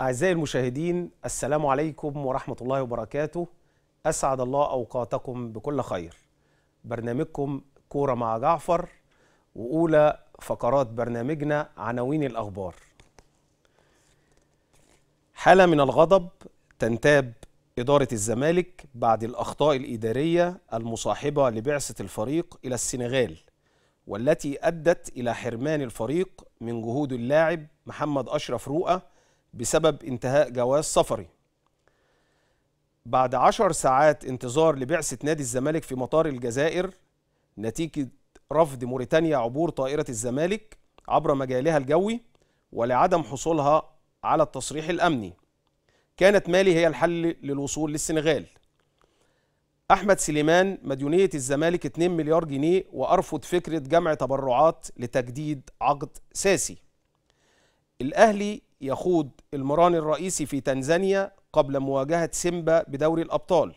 أعزائي المشاهدين السلام عليكم ورحمة الله وبركاته أسعد الله أوقاتكم بكل خير برنامجكم كورة مع جعفر وأولى فقرات برنامجنا عناوين الأخبار حالة من الغضب تنتاب إدارة الزمالك بعد الأخطاء الإدارية المصاحبة لبعثة الفريق إلى السنغال والتي أدت إلى حرمان الفريق من جهود اللاعب محمد أشرف رؤى بسبب انتهاء جواز سفري بعد عشر ساعات انتظار لبعثة نادي الزمالك في مطار الجزائر نتيجة رفض موريتانيا عبور طائرة الزمالك عبر مجالها الجوي ولعدم حصولها على التصريح الأمني كانت مالي هي الحل للوصول للسنغال أحمد سليمان مديونية الزمالك 2 مليار جنيه وأرفض فكرة جمع تبرعات لتجديد عقد ساسي الأهلي يخوض المران الرئيسي في تنزانيا قبل مواجهة سيمبا بدوري الأبطال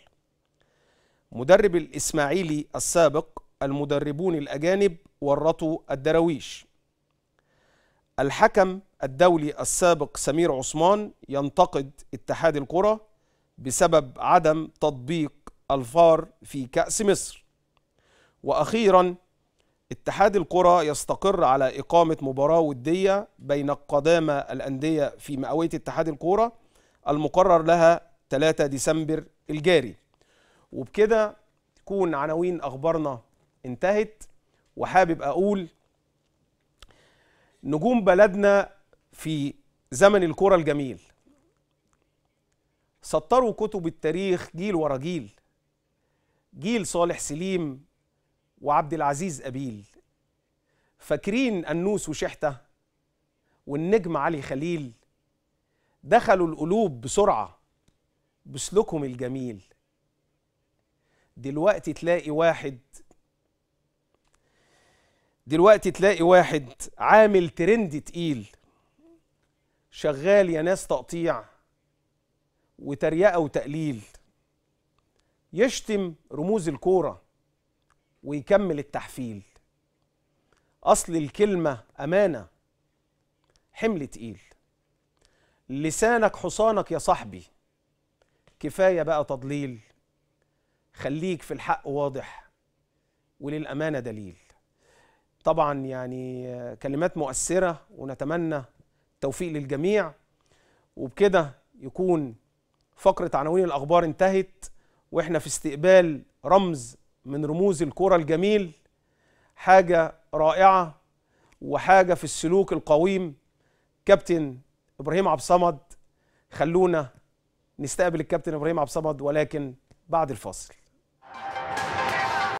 مدرب الإسماعيلي السابق المدربون الأجانب ورطوا الدراويش الحكم الدولي السابق سمير عثمان ينتقد اتحاد الكرة بسبب عدم تطبيق الفار في كأس مصر وأخيرا اتحاد الكرة يستقر على إقامة مباراة ودية بين قدامى الأندية في مئوية اتحاد الكرة المقرر لها 3 ديسمبر الجاري وبكده تكون عناوين أخبارنا انتهت وحابب أقول نجوم بلدنا في زمن الكرة الجميل سطروا كتب التاريخ جيل ورا جيل جيل صالح سليم وعبد العزيز أبيل فاكرين أنوس وشحتة والنجم علي خليل دخلوا القلوب بسرعة بسلوكهم الجميل دلوقتي تلاقي واحد دلوقتي تلاقي واحد عامل ترند تقيل شغال يا ناس تقطيع وتريقه وتقليل يشتم رموز الكوره ويكمل التحفيل اصل الكلمه امانه حمل تقيل لسانك حصانك يا صاحبي كفايه بقى تضليل خليك في الحق واضح وللامانه دليل طبعا يعني كلمات مؤثره ونتمنى التوفيق للجميع وبكده يكون فقرة عناوين الأخبار انتهت وإحنا في استقبال رمز من رموز الكرة الجميل حاجة رائعة وحاجة في السلوك القويم كابتن إبراهيم عبد الصمد خلونا نستقبل الكابتن إبراهيم عبد الصمد ولكن بعد الفاصل